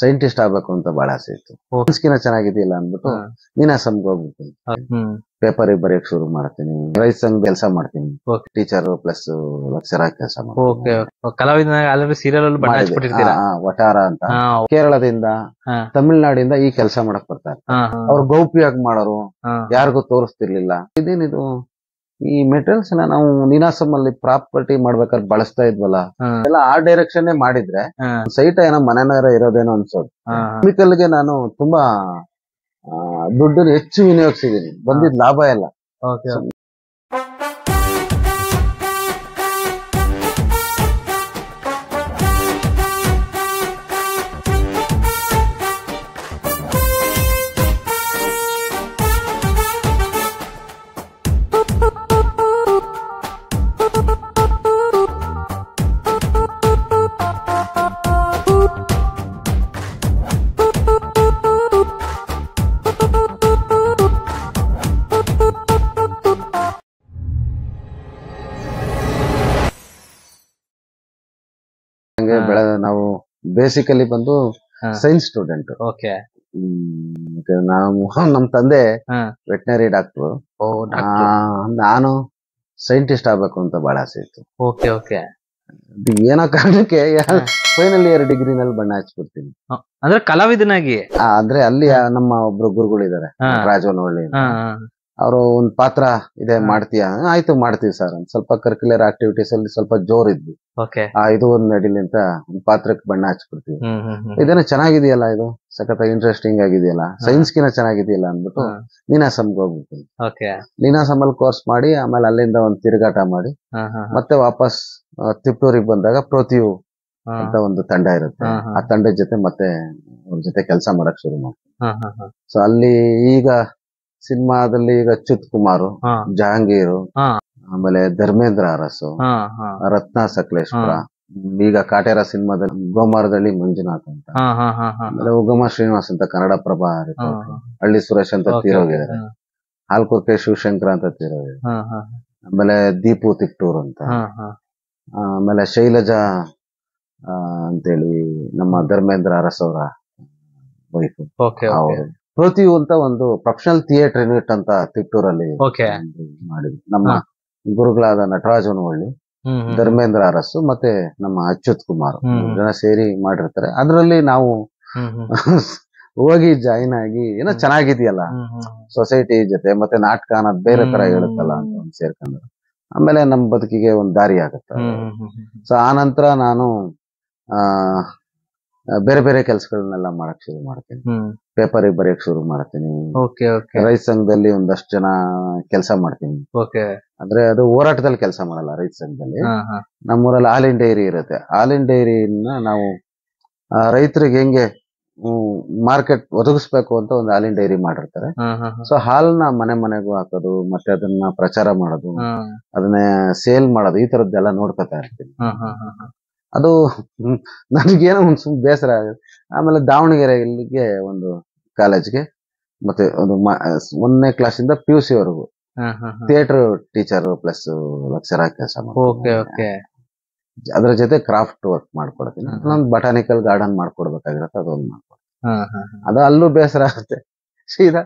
scientist ಆಗ್ಬೇಕು ಅಂತ ಬಹಳ ಆಸೆ ಇತ್ತು ಮನಸ್ಕಿನ ಚೆನ್ನಾಗಿದೆಯಲ್ಲ ಅಂದ್ಬಿಟ್ಟು ನೀನಾಸಮ್ಗೆ ಹೋಗ್ಬಿಡ್ತೀನಿ ಪೇಪರ್ ಬರೆಯಕ್ ಶುರು ಮಾಡ್ತೀನಿ ರೈತ ಸಂಘ ಕೆಲಸ ಮಾಡ್ತೀನಿ ಟೀಚರ್ ಪ್ಲಸ್ ಲಕ್ಷರ ಕೆಲಸ ಮಾಡ್ತೀನಿ ವಟಾರ ಅಂತ ಕೇರಳದಿಂದ ತಮಿಳ್ನಾಡಿಂದ ಈ ಕೆಲಸ ಮಾಡಕ್ ಬರ್ತಾರೆ ಅವ್ರು ಗೌಪ್ಯವಾಗಿ ಮಾಡೋರು ಯಾರಿಗೂ ತೋರಿಸ್ತಿರ್ಲಿಲ್ಲ ಇದೇನಿದು ಈ ಮೆಟೀರಿಯಲ್ಸ್ ನಾವು ನೀನಾಸಮ್ ಅಲ್ಲಿ ಪ್ರಾಪರ್ಟಿ ಮಾಡ್ಬೇಕಾದ್ರೆ ಬಳಸ್ತಾ ಇದ್ವಲ್ಲ ಎಲ್ಲ ಆ ಡೈರೆಕ್ಷನ್ ಮಾಡಿದ್ರೆ ಸೈಟ್ ಏನೋ ಮನೆನಾರ ಇರೋದೇನೋ ಅನ್ಸೋದು ಕೆಮಿಕಲ್ ಗೆ ನಾನು ತುಂಬಾ ದುಡ್ಡು ಹೆಚ್ಚು ವಿನಿಯೋಗಿಸಿದೀನಿ ಬಂದಿದ್ ಲಾಭ ಎಲ್ಲ ಬೇಸಿಕಲಿ ಬಂದು ಸೈನ್ಸ್ ಸ್ಟೂಡೆಂಟ್ ಓಕೆ ನಮ್ ತಂದೆ ವೆಟನರಿ ಡಾಕ್ಟರ್ ನಾನು ಸೈಂಟಿಸ್ಟ್ ಆಗ್ಬೇಕು ಅಂತ ಬಹಳ ಆಸೆ ಇತ್ತು ಓಕೆ ಓಕೆ ಏನೋ ಕಾರಣಕ್ಕೆ ಫೈನಲ್ ಇಯರ್ ಡಿಗ್ರಿ ನಲ್ಲಿ ಬಣ್ಣ ಹಚ್ಬಿಡ್ತೀನಿ ಅಂದ್ರೆ ಕಲಾವಿದನಾಗಿ ಅಂದ್ರೆ ಅಲ್ಲಿ ನಮ್ಮ ಒಬ್ರು ಗುರುಗಳು ಇದಾರೆ ರಾಜವನಹಳ್ಳಿ ಅವರು ಒಂದು ಪಾತ್ರ ಇದೆ ಮಾಡ್ತೀಯಾ ಆಯ್ತು ಮಾಡ್ತೀವಿ ಸರ್ ಅಂತ ಸ್ವಲ್ಪ ಕರ್ಕ್ಯುಲರ್ ಆಕ್ಟಿವಿಟೀಸ್ ಅಲ್ಲಿ ಸ್ವಲ್ಪ ಜೋರ್ ಇದ್ವಿ ಆ ಇದು ಒಂದು ನಡಿಲಿ ಅಂತ ಒಂದು ಪಾತ್ರಕ್ಕೆ ಬಣ್ಣ ಹಚ್ಬಿಡ್ತೀವಿ ಇದನ್ನ ಚೆನ್ನಾಗಿದೆಯಲ್ಲ ಇದು ಸಖತ್ ಇಂಟ್ರೆಸ್ಟಿಂಗ್ ಆಗಿದೆಯಲ್ಲ ಸೈನ್ಸ್ ಕಿನ್ನ ಚೆನ್ನಾಗಿದೆಯಲ್ಲ ಅಂದ್ಬಿಟ್ಟು ನೀನಾಸಮ್ಗೆ ಹೋಗ್ಬಿಡ್ತೀನಿ ನೀನಾಸಮ್ ಅಲ್ಲಿ ಕೋರ್ಸ್ ಮಾಡಿ ಆಮೇಲೆ ಅಲ್ಲಿಂದ ಒಂದು ತಿರುಗಾಟ ಮಾಡಿ ಮತ್ತೆ ವಾಪಸ್ ತಿಪ್ಟೂರಿಗೆ ಬಂದಾಗ ಪ್ರೋತಿಯು ಅಂತ ಒಂದು ತಂಡ ಇರುತ್ತೆ ಆ ತಂಡದ ಜೊತೆ ಮತ್ತೆ ಅವ್ರ ಜೊತೆ ಕೆಲಸ ಮಾಡಕ್ ಶುರು ಮಾಡ್ತೀನಿ ಸೊ ಅಲ್ಲಿ ಈಗ ಸಿನಿಮಾದಲ್ಲಿ ಈಗ ಅಚ್ಯುತ್ ಕುಮಾರ್ ಜಹಾಂಗೀರ್ ಆಮೇಲೆ ಧರ್ಮೇಂದ್ರ ಅರಸು ರತ್ನ ಸಕಲೇಶ್ವರ ಈಗ ಕಾಟೇರ ಸಿನಿಮಾದಲ್ಲಿ ಗೋಮಾರದಳ್ಳಿ ಮಂಜುನಾಥ್ ಅಂತ ಆಮೇಲೆ ಉಗಮ ಶ್ರೀನಿವಾಸ್ ಅಂತ ಕನ್ನಡ ಪ್ರಭಾ ಹಳ್ಳಿ ಸುರೇಶ್ ಅಂತ ತೀರೋಗಿದ್ದಾರೆ ಹಾ, ಹಾಲ್ಕುರ್ಕೆ ಶಿವಶಂಕರ್ ಅಂತ ತೀರೋಗಿದೆ ಆಮೇಲೆ ದೀಪು ತಿಪ್ಟೂರ್ ಅಂತ ಆಮೇಲೆ ಶೈಲಜಾ ಅಂತೇಳಿ ನಮ್ಮ ಧರ್ಮೇಂದ್ರ ಅರಸ್ ವೈಫ್ ಅವರು ಪ್ರತಿ ಅಂತ ಒಂದು ಪ್ರೊಫೆಷನಲ್ ಥಿಯೇಟರ್ ಯೂನಿಟ್ ಅಂತ ತಿಟ್ಟೂರಲ್ಲಿ ಮಾಡಿದ್ವಿ ನಮ್ಮ ಗುರುಗಳಾದ ನಟರಾಜನ್ ಹೊಳ್ಳಿ ಧರ್ಮೇಂದ್ರ ಅರಸು ಮತ್ತೆ ನಮ್ಮ ಅಚ್ಯುತ್ ಕುಮಾರ್ ಜನ ಸೇರಿ ಮಾಡಿರ್ತಾರೆ ಅದರಲ್ಲಿ ನಾವು ಹೋಗಿ ಜಾಯಿನ್ ಆಗಿ ಏನೋ ಚೆನ್ನಾಗಿದೆಯಲ್ಲ ಸೊಸೈಟಿ ಜೊತೆ ಮತ್ತೆ ನಾಟಕ ಅನ್ನೋದು ಬೇರೆ ತರ ಹೇಳುತ್ತಲ್ಲ ಅಂತ ಒಂದು ಸೇರ್ಕೊಂಡ್ರು ಆಮೇಲೆ ನಮ್ಮ ಬದುಕಿಗೆ ಒಂದು ದಾರಿ ಆಗುತ್ತೆ ಸೊ ಆ ನಂತರ ನಾನು ಬೇರೆ ಬೇರೆ ಕೆಲಸಗಳನ್ನೆಲ್ಲ ಮಾಡಕ್ ಶುರು ಮಾಡ್ತೀನಿ ಪೇಪರ್ ಬರೆಯಕ್ ಶುರು ಮಾಡ್ತೀನಿ ರೈತ ಸಂಘದಲ್ಲಿ ಒಂದಷ್ಟು ಜನ ಕೆಲಸ ಮಾಡ್ತೀನಿ ಅಂದ್ರೆ ಅದು ಹೋರಾಟದಲ್ಲಿ ಕೆಲಸ ಮಾಡಲ್ಲ ರೈತ ಸಂಘದಲ್ಲಿ ನಮ್ಮೂರಲ್ಲಿ ಹಾಲಿನ್ ಡೈರಿ ಇರುತ್ತೆ ಹಾಲಿನ ಡೈರಿನ ನಾವು ರೈತರಿಗೆ ಹೆಂಗೆ ಮಾರ್ಕೆಟ್ ಒದಗಿಸ್ಬೇಕು ಅಂತ ಒಂದು ಹಾಲಿನ ಡೈರಿ ಮಾಡಿರ್ತಾರೆ ಸೊ ಹಾಲನ್ನ ಮನೆ ಮನೆಗೂ ಹಾಕೋದು ಮತ್ತೆ ಅದನ್ನ ಪ್ರಚಾರ ಮಾಡೋದು ಅದನ್ನ ಸೇಲ್ ಮಾಡೋದು ಈ ತರದ್ದೆಲ್ಲ ನೋಡ್ಕೊತಾ ಇರ್ತೀನಿ ಅದು ನನಗೇನೋ ಒಂದು ಸುಮ್ ಬೇಸರ ಆಗುತ್ತೆ ಆಮೇಲೆ ದಾವಣಗೆರೆ ಇಲ್ಲಿಗೆ ಒಂದು ಕಾಲೇಜ್ಗೆ ಮತ್ತೆ ಒಂದು ಒಂದನೇ ಇಂದ ಪಿ ಯು ಸಿ ವರೆಗೂ theatre teacher plus lecture okay okay ಅದ್ರ ಜೊತೆ ಕ್ರಾಫ್ಟ್ ವರ್ಕ್ ಮಾಡ್ಕೊಡ್ತೀನಿ ಇನ್ನೊಂದು ಬಟಾನಿಕಲ್ ಗಾರ್ಡನ್ ಮಾಡ್ಕೊಡ್ಬೇಕಾಗಿರತ್ತೆ ಅದೊಂದು ಮಾಡ್ಕೊಡ್ತೀನಿ ಅದು ಅಲ್ಲೂ ಬೇಸರ ಆಗುತ್ತೆ ಸೀದಾ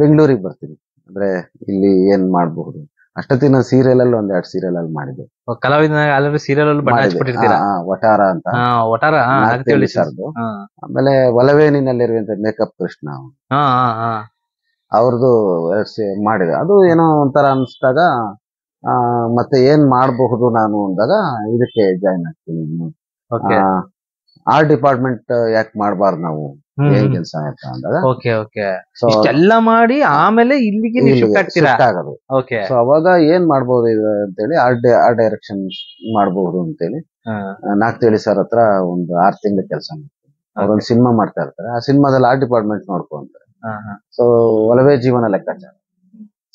ಬೆಂಗಳೂರಿಗೆ ಬರ್ತೀನಿ ಅಂದ್ರೆ ಇಲ್ಲಿ ಏನ್ ಮಾಡಬಹುದು ಅಷ್ಟೊತ್ತಿನ ದಿನ ಸೀರಿಯಲ್ ಅಲ್ಲಿ ಒಂದೆರಡು ಸೀರಿಯಲ್ ಅಲ್ಲಿ ಮಾಡಿದ್ವಿ ಕಲಾವಿದ ಸೀರಿಯಲ್ ಅಲ್ಲಿ ಬಣ್ಣ ಅಂತ ಒಟಾರ ಮೇಕಪ್ ಕೃಷ್ಣ ಅವ್ರದ್ದು ಮಾಡಿದೆ ಅದು ಏನೋ ಒಂಥರ ಅನ್ಸ್ದಾಗ ಮತ್ತೆ ಏನ್ ಮಾಡಬಹುದು ನಾನು ಅಂದಾಗ ಇದಕ್ಕೆ ಜಾಯಿನ್ ಆಗ್ತೀನಿ ಆರ್ಟ್ ಡಿಪಾರ್ಟ್ಮೆಂಟ್ ಯಾಕೆ ಮಾಡಬಾರ್ದು ನಾವು ಏನ್ ಕೆಲಸ ಅಂತ ಸೊ ಎಲ್ಲ ಮಾಡಿ ಆಮೇಲೆ ಇಲ್ಲಿಗೆ ಸೊ ಅವಾಗ ಏನ್ ಮಾಡ್ಬೋದು ಇದು ಅಂತೇಳಿ ಆರ್ಟ್ ಆರ್ ಡೈರೆಕ್ಷನ್ ಮಾಡಬಹುದು ಅಂತೇಳಿ ನಾಕ್ ತೇಳಿ ಸರ್ ಹತ್ರ ಒಂದು ಆರ್ ತಿಂಗಳ ಕೆಲಸ ಮಾಡ್ತಾರೆ ಅವ್ರೊಂದು ಸಿನಿಮಾ ಮಾಡ್ತಾ ಇರ್ತಾರೆ ಆ ಸಿನಿಮಾದಲ್ಲಿ ಆರ್ಟ್ ಡಿಪಾರ್ಟ್ಮೆಂಟ್ ನೋಡ್ಕೊಂತಾರೆ ಸೊ ಒಲವೇ ಜೀವನ ಲೆಕ್ಕಾಚಾರ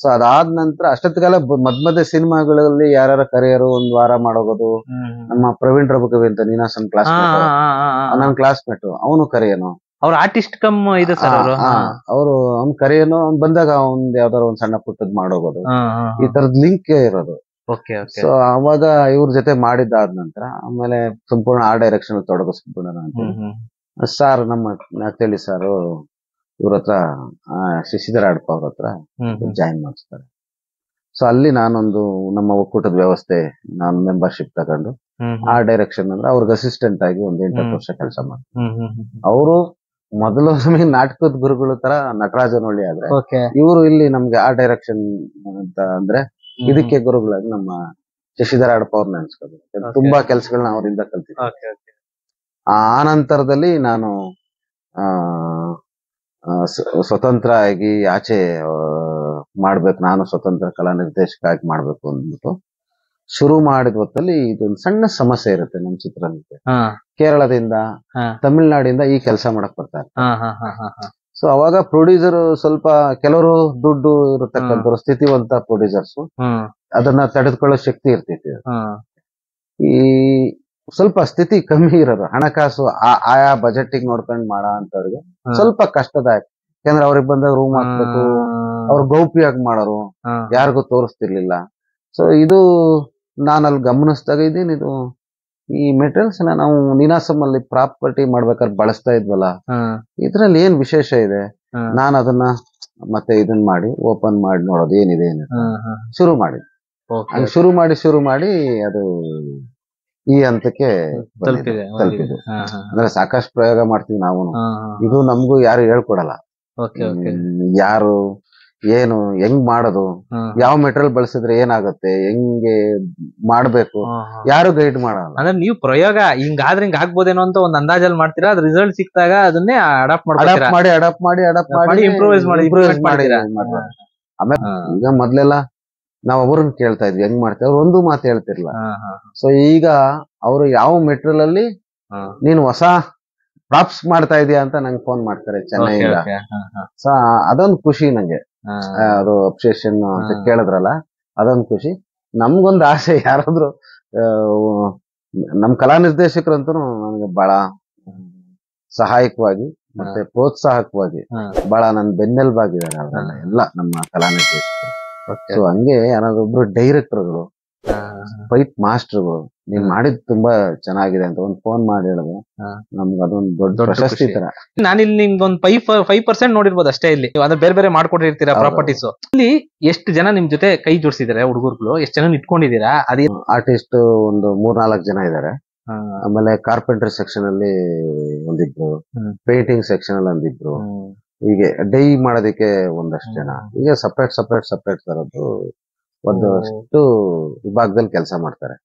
ಸೊ ಅದಾದ ನಂತರ ಅಷ್ಟೊತ್ತಿಗೆಲ್ಲ ಮದ್ ಮಧ್ಯ ಸಿನಿಮಾಗಳಲ್ಲಿ ಯಾರ ಕರಿಯರು ಒಂದ್ ವಾರ ಮಾಡೋಗೋದು ನಮ್ಮ ಪ್ರವೀಣ್ ರಬಕವಿ ಅಂತ ನೀನಾಸನ್ ಕ್ಲಾಸ್ ಕ್ಲಾಸ್ ಕ್ಲಾಸ್ಮೇಟ್ ಅವನು ಕರೆಯನು ಅವ್ರ ಆರ್ಟಿಸ್ಟ್ ಕಮ್ ಇದು ಅವರು ಅವ್ನ್ ಕರೆಯನು ಅವ್ನ್ ಬಂದಾಗ ಅವನ್ ಯಾವ್ದಾರ ಒಂದ್ ಸಣ್ಣ ಪುಟ್ಟದ್ ಮಾಡೋಗೋದು ಈ ತರದ್ ಲಿಂಕ್ ಇರೋದು ಸೊ ಅವಾಗ ಇವ್ರ ಜೊತೆ ಮಾಡಿದ್ದಾದ ನಂತರ ಆಮೇಲೆ ಸಂಪೂರ್ಣ ಆ ಡೈರೆಕ್ಷನ್ ತೊಡಗಿಸ್ಬಿಡೋಣ ಅಂತ ಸರ್ ನಮ್ಮ ತಿಳಿ ಸರ್ ಇವ್ರ ಹತ್ರ ಶಶಿಧರ ಅಡ್ಪ ಅವ್ರ ಹತ್ರ ಜಾಯಿನ್ ಮಾಡಿಸ್ತಾರೆ ಸೊ ಅಲ್ಲಿ ನಾನೊಂದು ನಮ್ಮ ಒಕ್ಕೂಟದ ವ್ಯವಸ್ಥೆ ನಾನು ಮೆಂಬರ್ಶಿಪ್ ತಗೊಂಡು ಆ ಡೈರೆಕ್ಷನ್ ಅಂದ್ರೆ ಅವ್ರಿಗೆ ಅಸಿಸ್ಟೆಂಟ್ ಆಗಿ ಒಂದ್ ಎಂಟತ್ತು ವರ್ಷ ಕೆಲಸ ಮಾಡ್ತಾರೆ ಅವರು ಮೊದಲು ಸಮಯ ನಾಟಕದ ಗುರುಗಳು ತರ ನಟರಾಜನಹಳ್ಳಿ ಆದ್ರೆ ಇವರು ಇಲ್ಲಿ ನಮ್ಗೆ ಆ ಡೈರೆಕ್ಷನ್ ಅಂತ ಅಂದ್ರೆ ಇದಕ್ಕೆ ಗುರುಗಳಾಗಿ ನಮ್ಮ ಶಶಿಧರ ಅಡಪ ಅವ್ರ ನೆನ್ಸ್ಕೋಬೇಕು ತುಂಬಾ ಕೆಲಸಗಳನ್ನ ಅವರಿಂದ ಕಲ್ತಿದ್ದೆ ಆ ನಂತರದಲ್ಲಿ ನಾನು ಸ್ವತಂತ್ರ ಆಗಿ ಆಚೆ ಮಾಡ್ಬೇಕು ನಾನು ಸ್ವತಂತ್ರ ಕಲಾ ನಿರ್ದೇಶಕ ಆಗಿ ಮಾಡ್ಬೇಕು ಅಂದ್ಬಿಟ್ಟು ಶುರು ಮಾಡಿದ ಹೊತ್ತಲ್ಲಿ ಇದೊಂದು ಸಣ್ಣ ಸಮಸ್ಯೆ ಇರುತ್ತೆ ನಮ್ ಚಿತ್ರ ಕೇರಳದಿಂದ ತಮಿಳ್ನಾಡಿಂದ ಈ ಕೆಲಸ ಮಾಡಕ್ ಬರ್ತಾರೆ ಸೊ ಅವಾಗ ಪ್ರೊಡ್ಯೂಸರ್ ಸ್ವಲ್ಪ ಕೆಲವರು ದುಡ್ಡು ಇರತಕ್ಕಂಥವ್ರು ಸ್ಥಿತಿವಂತ ಪ್ರೊಡ್ಯೂಸರ್ಸ್ ಅದನ್ನ ತಡೆದುಕೊಳ್ಳೋ ಶಕ್ತಿ ಇರ್ತೈತಿ ಈ ಸ್ವಲ್ಪ ಸ್ಥಿತಿ ಕಮ್ಮಿ ಇರೋದು ಹಣಕಾಸು ಆಯಾ ಬಜೆಟ್ ನೋಡ್ಕೊಂಡು ಮಾಡ ಅಂತವ್ರಿಗೆ ಸ್ವಲ್ಪ ಕಷ್ಟದಾಯಕ ಯಾಕಂದ್ರೆ ಅವ್ರಿಗೆ ಬಂದಾಗ ರೂಮ್ ಹಾಕ್ಬೇಕು ಅವ್ರ ಗೌಪ್ಯವಾಗಿ ಮಾಡೋರು ಯಾರಿಗೂ ತೋರಿಸ್ತಿರ್ಲಿಲ್ಲ ಸೊ ಇದು ನಾನಲ್ಲಿ ಗಮನಿಸ್ದಾಗ ಇದೀನಿ ಇದು ಈ ಮೆಟೀರಿಯಲ್ಸ್ ನಾವು ನೀನಾಸಮ್ ಅಲ್ಲಿ ಪ್ರಾಪರ್ಟಿ ಮಾಡ್ಬೇಕಾದ್ರೆ ಬಳಸ್ತಾ ಇದ್ವಲ್ಲ ಇದ್ರಲ್ಲಿ ಏನ್ ವಿಶೇಷ ಇದೆ ನಾನು ಅದನ್ನ ಮತ್ತೆ ಇದನ್ನ ಮಾಡಿ ಓಪನ್ ಮಾಡಿ ನೋಡೋದು ಏನಿದೆ ಏನಿದೆ ಶುರು ಮಾಡಿ ಶುರು ಮಾಡಿ ಶುರು ಮಾಡಿ ಅದು ಈ ಹಂತಕ್ಕೆ ತಲುಪಿದೆ ಅಂದ್ರೆ ಸಾಕಷ್ಟು ಪ್ರಯೋಗ ಮಾಡ್ತೀವಿ ನಾವು ಇದು ನಮಗೂ ಯಾರು ಹೇಳ್ಕೊಡಲ್ಲ ಯಾರು ಏನು ಹೆಂಗ್ ಮಾಡೋದು ಯಾವ ಮೆಟೀರಿಯಲ್ ಬಳಸಿದ್ರೆ ಏನಾಗುತ್ತೆ ಹೆಂಗೆ ಮಾಡ್ಬೇಕು ಯಾರು ಗೈಡ್ ಮಾಡಲ್ಲ ಅಂದ್ರೆ ನೀವು ಪ್ರಯೋಗ ಹಿಂಗಾದ್ರೆ ಹಿಂಗ್ ಆಗ್ಬೋದೇನೋ ಅಂತ ಒಂದ್ ಅಂದಾಜಲ್ಲಿ ಮಾಡ್ತೀರಾ ಅದ್ ರಿಸಲ್ಟ್ ಸಿಕ್ತಾಗ ಅದನ್ನೇ ಅಡಾಪ್ಟ್ ಮಾಡಿ ಅಡಾಪ್ಟ್ ಮಾಡಿ ಅಡಾಪ್ಟ್ ಮಾಡಿ ಇಂಪ್ರೂವೈಸ್ ಮಾಡಿ ಇಂಪ್ರೂವೈಸ್ ಮಾಡಿ ಆಮೇಲೆ ಈಗ ಮೊದ್ಲೆಲ್ಲಾ ನಾವ್ ಅವ್ರನ್ನ ಕೇಳ್ತಾ ಇದ್ವಿ ಹೆಂಗ್ ಮಾಡ್ತೇವೆ ಅವ್ರು ಒಂದು ಮಾತು ಹೇಳ್ತಿರ್ಲ ಸೊ ಈಗ ಅವರು ಯಾವ ಮೆಟೀರಿಯಲ್ ಅಲ್ಲಿ ನೀನು ಹೊಸ ಪ್ರಾಪ್ಸ್ ಮಾಡ್ತಾ ಇದೀಯ ಅಂತ ನಂಗೆ ಫೋನ್ ಮಾಡ್ತಾರೆ ಚೆನ್ನೈಯಿಂದ ಸೊ ಅದೊಂದು ಖುಷಿ ನಂಗೆ ಅದು ಅಪ್ಸೇಷನ್ ಅಂತ ಕೇಳಿದ್ರಲ್ಲ ಅದೊಂದು ಖುಷಿ ನಮ್ಗೊಂದು ಆಸೆ ಯಾರಾದ್ರೂ ನಮ್ ಕಲಾ ನಿರ್ದೇಶಕರಂತೂ ನನಗೆ ಬಹಳ ಸಹಾಯಕವಾಗಿ ಮತ್ತೆ ಪ್ರೋತ್ಸಾಹಕವಾಗಿ ಬಹಳ ನನ್ ಬೆನ್ನೆಲ್ಬಾಗಿದ್ದಾರೆ ಅವರೆಲ್ಲ ಎಲ್ಲ ನಮ್ಮ ಕಲಾ ನಿರ್ದೇಶಕರು ಸೊ ಹಂಗೆ ಯಾರಾದ್ರೊಬ್ರು ಡೈರೆಕ್ಟರ್ಗಳು ಫೈಟ್ ಮಾಸ್ಟರ್ ನೀವ್ ಮಾಡಿದ್ ತುಂಬಾ ಚೆನ್ನಾಗಿದೆ ಅಂತ ಒಂದ್ ಫೋನ್ ಮಾಡಿ ಹೇಳಿದ್ರೆ ನಮ್ಗೆ ಅದೊಂದು ದೊಡ್ಡ ಪ್ರಶಸ್ತಿ ತರ ನಿಮ್ಗೆ ಒಂದು ಫೈವ್ ಫೈವ್ ಪರ್ಸೆಂಟ್ ನೋಡಿರ್ಬೋದು ಅಷ್ಟೇ ಇಲ್ಲಿ ನೀವು ಅಂದ್ರೆ ಬೇರೆ ಬೇರೆ ಮಾಡ್ಕೊಂಡಿರ್ತೀರಾ ಪ್ರಾಪರ್ಟೀಸ್ ಇಲ್ಲಿ ಎಷ್ಟು ಜನ ನಿಮ್ ಜೊತೆ ಕೈ ಜೋಡಿಸಿದಾರೆ ಹುಡುಗರುಗಳು ಎಷ್ಟು ಜನ ಇಟ್ಕೊಂಡಿದ್ದೀರಾ ಅದೇ ಆರ್ಟಿಸ್ಟ್ ಒಂದು ಮೂರ್ನಾಲ್ಕು ಜನ ಇದಾರೆ ಆಮೇಲೆ ಕಾರ್ಪೆಂಟರ್ ಸೆಕ್ಷನ್ ಅಲ್ಲಿ ಒಂದಿದ್ರು ಪೇಂಟಿಂಗ್ ಸೆಕ್ಷನ್ ಅಲ್ಲಿ ಒಂದಿದ್ರು ಹೀಗೆ ಡೈ ಮಾಡೋದಕ್ಕೆ ಒಂದಷ್ಟು ಜನ ಈಗ ಸಪ್ರೇಟ್ ಸಪ್ರೇಟ್ ಸಪ್ರೇಟ್ ತರದ್ದು ಒಂದಷ್ಟು ವಿಭಾಗದಲ್ಲಿ ಕೆಲಸ ಮಾಡ್ತಾರೆ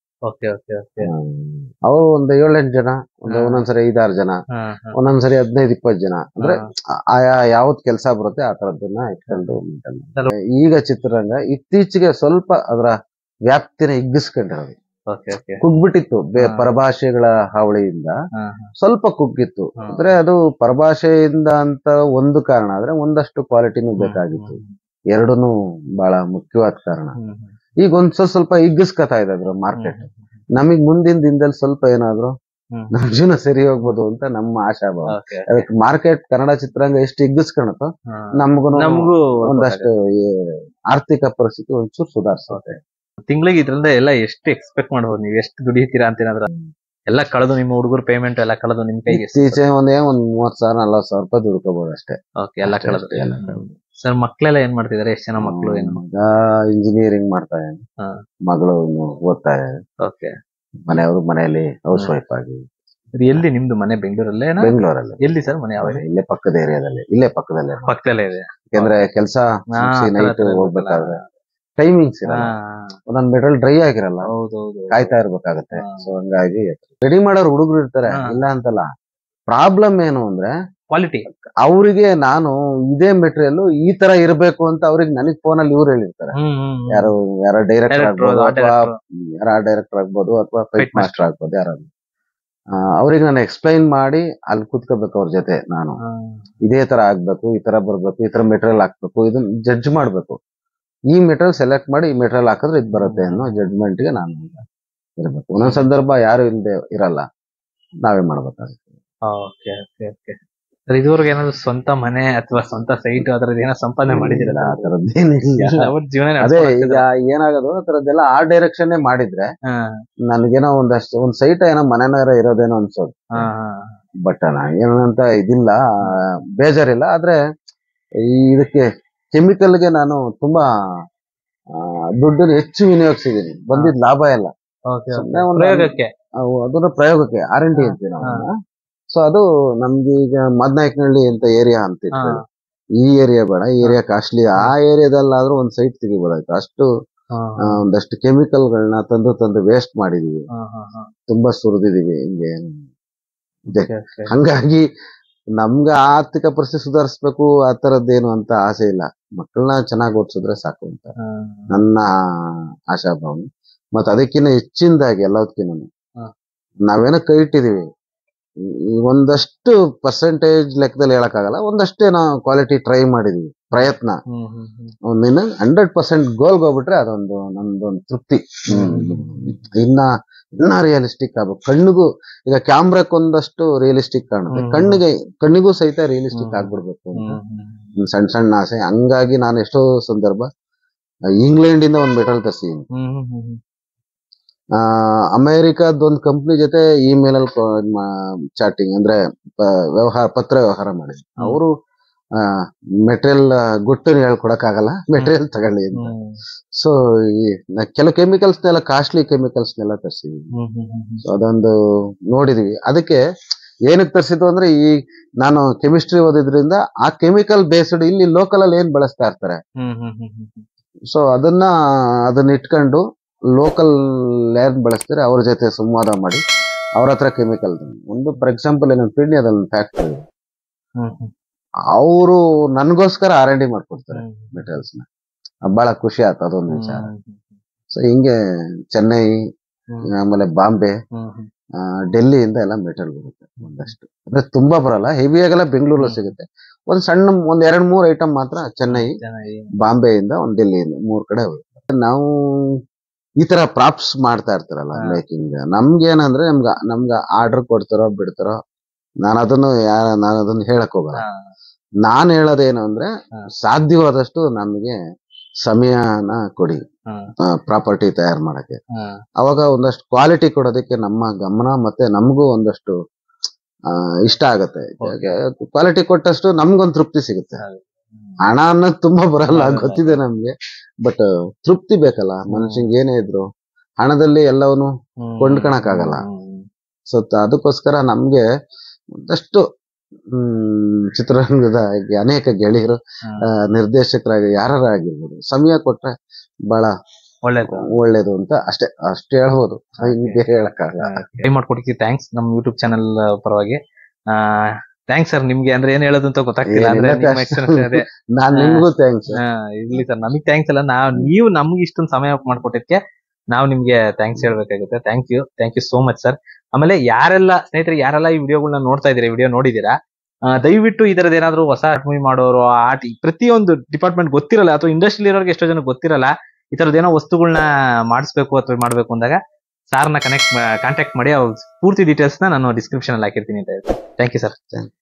ಅವರು ಒಂದ್ ಏಳೆಂಟು ಜನ ಒಂದ್ ಒಂದೊಂದ್ಸರಿ ಐದಾರು ಜನ ಒಂದೊಂದ್ಸರಿ ಹದಿನೈದು ಇಪ್ಪತ್ತು ಜನ ಅಂದ್ರೆ ಆಯಾ ಯಾವ್ದ್ ಕೆಲಸ ಬರುತ್ತೆ ಆ ತರದನ್ನ ಇಟ್ಕೊಂಡು ಈಗ ಚಿತ್ರರಂಗ ಇತ್ತೀಚೆಗೆ ಸ್ವಲ್ಪ ಅದರ ವ್ಯಾಪ್ತಿನ ಹಿಗ್ಗಿಸ್ಕೊಂಡಿರೋದು ಕುಗ್ಬಿಟ್ಟಿತ್ತು ಪರಭಾಷೆಗಳ ಹಾವಳಿಯಿಂದ ಸ್ವಲ್ಪ ಕುಗ್ಗಿತ್ತು ಅಂದ್ರೆ ಅದು ಪರಭಾಷೆಯಿಂದ ಅಂತ ಒಂದು ಕಾರಣ ಆದ್ರೆ ಒಂದಷ್ಟು ಕ್ವಾಲಿಟಿನೂ ಬೇಕಾಗಿತ್ತು ಎರಡೂನು ಬಹಳ ಮುಖ್ಯವಾದ ಕಾರಣ ಈಗ ಒಂದ್ ಸ್ವಲ್ಪ ಇಗ್ಗಿಸ್ಕತಾ ಇದೆ ಅದ್ರ ಮಾರ್ಕೆಟ್ ನಮಗ್ ಮುಂದಿನ ದಿನದಲ್ಲಿ ಸ್ವಲ್ಪ ಏನಾದ್ರು ನಮ್ ಜೀವನ ಸರಿ ಹೋಗ್ಬೋದು ಅಂತ ನಮ್ಮ ಆಶಾಭಾವ ಅದಕ್ಕೆ ಮಾರ್ಕೆಟ್ ಕನ್ನಡ ಚಿತ್ರಾಂಗ ಎಷ್ಟು ಹಿಗ್ಗಿಸ್ಕೊಳತ್ತೋ ನಮ್ಗು ಒಂದಷ್ಟು ಆರ್ಥಿಕ ಪರಿಸ್ಥಿತಿ ಒಂಚೂರು ಸುಧಾರಿಸುತ್ತೆ ತಿಂಗಳಿಗೆ ಇದ್ರಿಂದ ಎಲ್ಲ ಎಷ್ಟು ಎಕ್ಸ್ಪೆಕ್ಟ್ ಮಾಡ್ಬೋದು ನೀವು ಎಷ್ಟು ದುಡಿತೀರಾ ಅಂತ ಎಲ್ಲ ಕಳೆದು ನಿಮ್ಮ ಹುಡುಗರು ಪೇಮೆಂಟ್ ಎಲ್ಲ ಕಳೆದು ನಿಮ್ ಕೈಗೆ ಈಚೆ ಒಂದೇ ಒಂದ್ ಮೂವತ್ ಸಾವಿರ ನಲ್ವತ್ ಸಾವಿರ ರೂಪಾಯಿ ದುಡ್ಕೋಬಹುದು ಅಷ್ಟೇ ಓಕೆ ಎಲ್ಲ ಕಳೆದು ಸರ್ ಮಕ್ಳೆಲ್ಲ ಏನ್ ಮಾಡ್ತಿದಾರೆ ಎಷ್ಟ್ ಜನ ಮಕ್ಳು ಏನು ಮಗ ಇಂಜಿನಿಯರಿಂಗ್ ಮಾಡ್ತಾ ಇದ್ದಾನೆ ಮಗಳು ಓದ್ತಾ ಓಕೆ ಮನೆಯವರು ಮನೆಯಲ್ಲಿ ಹೌಸ್ ವೈಫ್ ಆಗಿ ಎಲ್ಲಿ ನಿಮ್ದು ಮನೆ ಬೆಂಗಳೂರಲ್ಲೇ ಬೆಂಗಳೂರಲ್ಲಿ ಎಲ್ಲಿ ಸರ್ ಮನೆ ಯಾವ ಇಲ್ಲೇ ಪಕ್ಕದ ಏರಿಯಾದಲ್ಲಿ ಇಲ್ಲೇ ಪಕ್ಕದಲ್ಲೇ ಪಕ್ಕದಲ್ಲೇ ಇದೆ ಯಾಕಂದ್ರೆ ಕೆಲಸ ನೈಟ್ ಹೋಗ್ಬೇಕಾದ್ರೆ ಟೈಮಿಂಗ್ಸ್ ಇಲ್ಲ ಒಂದೊಂದ್ ಮೆಟೀರಿಯಲ್ ಡ್ರೈ ಆಗಿರಲ್ಲ ಕಾಯ್ತಾ ಇರ್ಬೇಕಾಗತ್ತೆ ಸೊ ಹಂಗಾಗಿ ರೆಡಿ ಮಾಡೋರು ಹುಡುಗರು ಇರ್ತಾರೆ ಇಲ್ಲ ಅಂತಲ್ಲ ಪ್ರಾಬ್ಲಮ್ ಏನು ಅಂದ್ರೆ ಕ್ವಾಲಿಟಿ ಅವರಿಗೆ ನಾನು ಇದೇ ಮೆಟೀರಿಯಲ್ ಈ ತರ ಇರಬೇಕು ಅಂತ ಅವ್ರಿಗೆ ನನಗ್ ಫೋನ್ ಅಲ್ಲಿ ಇವ್ರು ಹೇಳಿರ್ತಾರೆ ಯಾರು ಯಾರ ಡೈರೆಕ್ಟರ್ ಆಗ್ಬೋದು ಅಥವಾ ಯಾರ ಡೈರೆಕ್ಟರ್ ಆಗ್ಬೋದು ಅಥವಾ ಫೈಟ್ ಮಾಸ್ಟರ್ ಆಗ್ಬೋದು ಯಾರು ಅವ್ರಿಗೆ ನಾನು ಎಕ್ಸ್ಪ್ಲೈನ್ ಮಾಡಿ ಅಲ್ಲಿ ಕುತ್ಕೋಬೇಕು ಅವ್ರ ಜೊತೆ ನಾನು ಇದೇ ತರ ಆಗ್ಬೇಕು ಈ ತರ ಬರ್ಬೇಕು ಈ ತರ ಮೆಟೀರಿಯಲ್ ಹಾಕ್ಬೇಕು ಇದನ್ನ ಜಡ್ಜ್ ಮಾಡ್ಬೇಕು ಈ ಮೆಟೀರಿಯಲ್ ಸೆಲೆಕ್ಟ್ ಮಾಡಿ ಈ ಮೆಟೀರಿಯಲ್ ಹಾಕಿದ್ರೆ ಇದು ಬರುತ್ತೆ ಅನ್ನೋ ಜಡ್ಜ್ಮೆಂಟ್ಗೆ ನಾನು ಇರಬೇಕು ಒಂದೊಂದು ಸಂದರ್ಭ ಯಾರು ಇಲ್ಲದೆ ಇರಲ್ಲ ನಾವೇ ಮಾಡ್ಬೇಕಾಗುತ್ತೆ ಓಕೆ ಓಕೆ ಓಕೆ ಇದುವರೆಗೆ ಏನಾದ್ರು ಸ್ವಂತ ಮನೆ ಅಥವಾ ಸ್ವಂತ ಸೈಟ್ ಅದರದ್ದು ಏನೋ ಸಂಪಾದನೆ ಮಾಡಿದಿರಲ್ಲ ಆ ತರದ್ದೇನಿಲ್ಲ ಅವ್ರ ಜೀವನ ಅದೇ ಈಗ ಏನಾಗೋದು ಆ ತರದ್ದೆಲ್ಲ ಆ ಡೈರೆಕ್ಷನ್ ಮಾಡಿದ್ರೆ ನನಗೇನೋ ಒಂದಷ್ಟು ಒಂದ್ ಸೈಟ್ ಏನೋ ಮನೆನಾರ ಇರೋದೇನೋ ಅನ್ಸೋದು ಬಟ್ ಏನಂತ ಇದಿಲ್ಲ ಬೇಜಾರಿಲ್ಲ ಆದ್ರೆ ಇದಕ್ಕೆ ಕೆಮಿಕಲ್ ಗೆ ನಾನು ತುಂಬಾ ದುಡ್ಡನ್ನು ಹೆಚ್ಚು ವಿನಿಯೋಗಿಸಿದೀನಿ ಬಂದಿದ್ ಲಾಭ ಎಲ್ಲ ಪ್ರಯೋಗಕ್ಕೆ ಅದರ ಪ್ರಯೋಗಕ್ಕೆ ಆರ್ ಎನ್ ಟಿ ಅಂತೀವಿ ಸೊ ಅದು ನಮ್ಗೆ ಈಗ ಮದ್ನಾಯಕನಹಳ್ಳಿ ಅಂತ ಏರಿಯಾ ಅಂತ ಅಂತಿತ್ತು ಈ ಏರಿಯಾ ಬೇಡ ಈ ಏರಿಯಾ ಕಾಸ್ಟ್ಲಿ ಆ ಏರಿಯಾದಲ್ಲಾದ್ರೂ ಒಂದ್ ಸೈಟ್ ತೆಗಿಬೇಡ ಅಷ್ಟು ಒಂದಷ್ಟು ಕೆಮಿಕಲ್ ಒಂದಷ್ಟು ತಂದು ತಂದು ವೇಸ್ಟ್ ಮಾಡಿದೀವಿ ತುಂಬಾ ಸುರಿದಿದೀವಿ ಹಿಂಗೆ ಹಂಗಾಗಿ ನಮ್ಗೆ ಆರ್ಥಿಕ ಪರಿಸ್ಥಿತಿ ಸುಧಾರಿಸ್ಬೇಕು ಆ ತರದ್ದೇನು ಅಂತ ಆಸೆ ಇಲ್ಲ ಮಕ್ಕಳನ್ನ ಚೆನ್ನಾಗಿ ಓದಿಸಿದ್ರೆ ಸಾಕು ಅಂತ ನನ್ನ ಆಶಾಭಾವನೆ ಮತ್ ಅದಕ್ಕಿಂತ ಹೆಚ್ಚಿನದಾಗಿ ಎಲ್ಲದಕ್ಕಿಂತ ನಾವೇನೋ ಕೈ ಇಟ್ಟಿದೀವಿ ಒಂದಷ್ಟು ಪರ್ಸೆಂಟೇಜ್ ಲೆಕ್ಕದಲ್ಲಿ ಹೇಳಕ್ಕಾಗಲ್ಲ ಒಂದಷ್ಟೇ ನಾವು ಕ್ವಾಲಿಟಿ ಟ್ರೈ ಮಾಡಿದೀವಿ ಪ್ರಯತ್ನ ಒಂದಿನ ಹಂಡ್ರೆಡ್ ಪರ್ಸೆಂಟ್ ಗೋಲ್ಗೆ ಹೋಗ್ಬಿಟ್ರೆ ಅದೊಂದು ನಮ್ದೊಂದು ತೃಪ್ತಿ ಇನ್ನ ಇನ್ನ ರಿಯಲಿಸ್ಟಿಕ್ ಆಗ್ಬೇಕು ಕಣ್ಣಿಗೂ ಈಗ ಕ್ಯಾಮ್ರಾಕ್ಕೊಂದಷ್ಟು ರಿಯಲಿಸ್ಟಿಕ್ ಕಾಣುತ್ತೆ ಕಣ್ಣಿಗೆ ಕಣ್ಣಿಗೂ ಸಹಿತ ರಿಯಲಿಸ್ಟಿಕ್ ಆಗ್ಬಿಡ್ಬೇಕು ಅಂತ ಸಣ್ಣ ಸಣ್ಣ ಆಸೆ ಹಂಗಾಗಿ ನಾನು ಎಷ್ಟೋ ಸಂದರ್ಭ ಇಂಗ್ಲೆಂಡ್ ಇಂದ ಒಂದ್ ಮೆಟಲ್ ತರಿಸಿದ್ದೀನಿ ಅಮೇರಿಕಾದ ಒಂದ್ ಕಂಪ್ನಿ ಜೊತೆ ಇಮೇಲ್ ಅಲ್ಲಿ ಚಾಟಿಂಗ್ ಅಂದ್ರೆ ವ್ಯವಹಾರ ಪತ್ರ ವ್ಯವಹಾರ ಮಾಡಿದ್ವಿ ಅವರು ಮೆಟೀರಿಯಲ್ ಗುಟ್ಟು ಆಗಲ್ಲ ಮೆಟೀರಿಯಲ್ ತಗೊಳ್ಳಿ ಅಂತ ಸೊ ಈ ಕೆಲವು ನೆಲ್ಲ ಕಾಸ್ಟ್ಲಿ ಕೆಮಿಕಲ್ಸ್ನೆಲ್ಲ ತರಿಸಿದ್ವಿ ಸೊ ಅದೊಂದು ನೋಡಿದೀವಿ ಅದಕ್ಕೆ ಏನಕ್ಕೆ ತರಿಸಿದ್ವು ಅಂದ್ರೆ ಈ ನಾನು ಕೆಮಿಸ್ಟ್ರಿ ಓದಿದ್ರಿಂದ ಆ ಕೆಮಿಕಲ್ ಬೇಸ್ಡ್ ಇಲ್ಲಿ ಲೋಕಲ್ ಅಲ್ಲಿ ಏನ್ ಬಳಸ್ತಾ ಇರ್ತಾರೆ ಸೊ ಅದನ್ನ ಅದನ್ನ ಇಟ್ಕೊಂಡು ಲೋಕಲ್ ಏನ್ ಬಳಸ್ತಾರೆ ಅವ್ರ ಜೊತೆ ಸಂವಾದ ಮಾಡಿ ಅವ್ರ ಹತ್ರ ಕೆಮಿಕಲ್ ಒಂದು ಫಾರ್ ಎಕ್ಸಾಂಪಲ್ ಏನೋ ಅದನ್ನ ಫ್ಯಾಕ್ಟ್ರಿ ಅವರು ನನಗೋಸ್ಕರ ಆರ್ ಡಿ ಮಾಡ್ಕೊಡ್ತಾರೆ ಮೆಟೀರಿಯಲ್ಸ್ ನ ಬಹಳ ಖುಷಿ ಆಯ್ತು ಅದೊಂದು ವಿಚಾರ ಸೊ ಹಿಂಗೆ ಚೆನ್ನೈ ಆಮೇಲೆ ಬಾಂಬೆ ಡೆಲ್ಲಿ ಇಂದ ಎಲ್ಲ ಮೆಟೀರಿಯಲ್ ಬರುತ್ತೆ ಒಂದಷ್ಟು ಅಂದ್ರೆ ತುಂಬಾ ಬರಲ್ಲ ಹೆವಿ ಆಗಲ್ಲ ಬೆಂಗಳೂರಲ್ಲಿ ಸಿಗುತ್ತೆ ಒಂದ್ ಸಣ್ಣ ಒಂದ್ ಎರಡ್ ಮೂರ್ ಐಟಮ್ ಮಾತ್ರ ಚೆನ್ನೈ ಬಾಂಬೆಯಿಂದ ಒಂದ್ ಡೆಲ್ಲಿಯಿಂದ ಮೂರ್ ಕಡೆ ಹೋಗುತ್ತೆ ನಾವು ಈ ತರ ಪ್ರಾಪ್ಸ್ ಮಾಡ್ತಾ ಇರ್ತಾರಲ್ಲ ಮೇಕಿಂಗ್ ಏನಂದ್ರೆ ನಮ್ಗ ನಮ್ಗ ಆರ್ಡರ್ ಕೊಡ್ತಾರೋ ಬಿಡ್ತಾರೋ ನಾನು ಅದನ್ನು ಯಾರ ನಾನು ಅದನ್ನು ಹೇಳಕ್ ಹೋಗಲ್ಲ ನಾನು ಹೇಳೋದೇನು ಅಂದ್ರೆ ಸಾಧ್ಯವಾದಷ್ಟು ನಮ್ಗೆ ಸಮಯನ ಕೊಡಿ ಪ್ರಾಪರ್ಟಿ ತಯಾರು ಮಾಡಕ್ಕೆ ಅವಾಗ ಒಂದಷ್ಟು ಕ್ವಾಲಿಟಿ ಕೊಡೋದಕ್ಕೆ ನಮ್ಮ ಗಮನ ಮತ್ತೆ ನಮಗೂ ಒಂದಷ್ಟು ಇಷ್ಟ ಆಗತ್ತೆ ಕ್ವಾಲಿಟಿ ಕೊಟ್ಟಷ್ಟು ನಮ್ಗೊಂದು ತೃಪ್ತಿ ಸಿಗುತ್ತೆ ಹಣ ಅನ್ನೋದು ತುಂಬಾ ಬರಲ್ಲ ಗೊತ್ತಿದೆ ನಮ್ಗೆ ಬಟ್ ತೃಪ್ತಿ ಬೇಕಲ್ಲ ಮನುಷ್ಯಂಗೆ ಏನೇ ಇದ್ರು ಹಣದಲ್ಲಿ ಎಲ್ಲವನ್ನು ಕೊಂಡ್ಕೊಳಕ್ ಆಗಲ್ಲ ಸೊ ಅದಕ್ಕೋಸ್ಕರ ನಮ್ಗೆ ಒಂದಷ್ಟು ಚಿತ್ರರಂಗದ ಅನೇಕ ಗೆಳೆಯರು ನಿರ್ದೇಶಕರಾಗಿ ಆಗಿರ್ಬೋದು ಸಮಯ ಕೊಟ್ರೆ ಬಹಳ ಒಳ್ಳೇದು ಒಳ್ಳೇದು ಅಂತ ಅಷ್ಟೇ ಅಷ್ಟೇ ಹೇಳ್ಬೋದು ಬೇರೆ ಥ್ಯಾಂಕ್ಸ್ ನಮ್ಮ ಯೂಟ್ಯೂಬ್ ಚಾನಲ್ ಪರವಾಗಿ ಥ್ಯಾಂಕ್ಸ್ ಸರ್ ನಿಮ್ಗೆ ಅಂದ್ರೆ ಏನ್ ಹೇಳೋದು ಅಂತ ಗೊತ್ತಾಗ್ತಿಲ್ಲ ಅಂದ್ರೆ ನಾನ್ ಥ್ಯಾಂಕ್ಸ್ ಇರ್ಲಿ ಸರ್ ನಮಗ್ ಥ್ಯಾಂಕ್ಸ್ ಅಲ್ಲ ನೀವು ನಮ್ಗೆ ಇಷ್ಟೊಂದು ಸಮಯ ಮಾಡ್ಕೊಟ್ಟಿದ್ಕೆ ನಾವು ನಿಮ್ಗೆ ಥ್ಯಾಂಕ್ಸ್ ಹೇಳ್ಬೇಕಾಗುತ್ತೆ thank you thank you so much sir ಆಮೇಲೆ ಯಾರೆಲ್ಲ ಸ್ನೇಹಿತರೆ ಯಾರೆಲ್ಲ ಈ ವಿಡಿಯೋಗಳನ್ನ ನೋಡ್ತಾ ಇದೀರಾ ವಿಡಿಯೋ ನೋಡಿದೀರಾ ದಯವಿಟ್ಟು ಈ ತರದ ಏನಾದ್ರು ಹೊಸ ಮೂವಿ ಮಾಡೋರು ಪ್ರತಿ ಪ್ರತಿಯೊಂದು ಡಿಪಾರ್ಟ್ಮೆಂಟ್ ಗೊತ್ತಿರಲ್ಲ ಅಥವಾ ಇಂಡಸ್ಟ್ರಿ ಇರೋರಿಗೆ ಎಷ್ಟೋ ಜನ ಗೊತ್ತಿರಲ್ಲ ಈ ತರದ ಏನೋ ವಸ್ತುಗಳನ್ನ ಮಾಡಿಸ್ಬೇಕು ಅಥವಾ ಮಾಡ್ಬೇಕು ಅಂದಾಗ ಸಾರ್ನ ಕನೆಕ್ಟ್ ಕಾಂಟ್ಯಾಕ್ಟ್ ಮಾಡಿ ಅವ್ರ ಪೂರ್ತಿ ಡೀಟೇಲ್ಸ್ ನಾನು ಡಿಸ್ಕ್ರಿಪ್ಷನ್ ಅಲ್ಲಿ ಹಾಕಿರ್ತೀನಿ ಅಂತ ಹೇಳ್ತೀನಿ ಥ್ಯಾಂಕ್ ಯು ಸರ್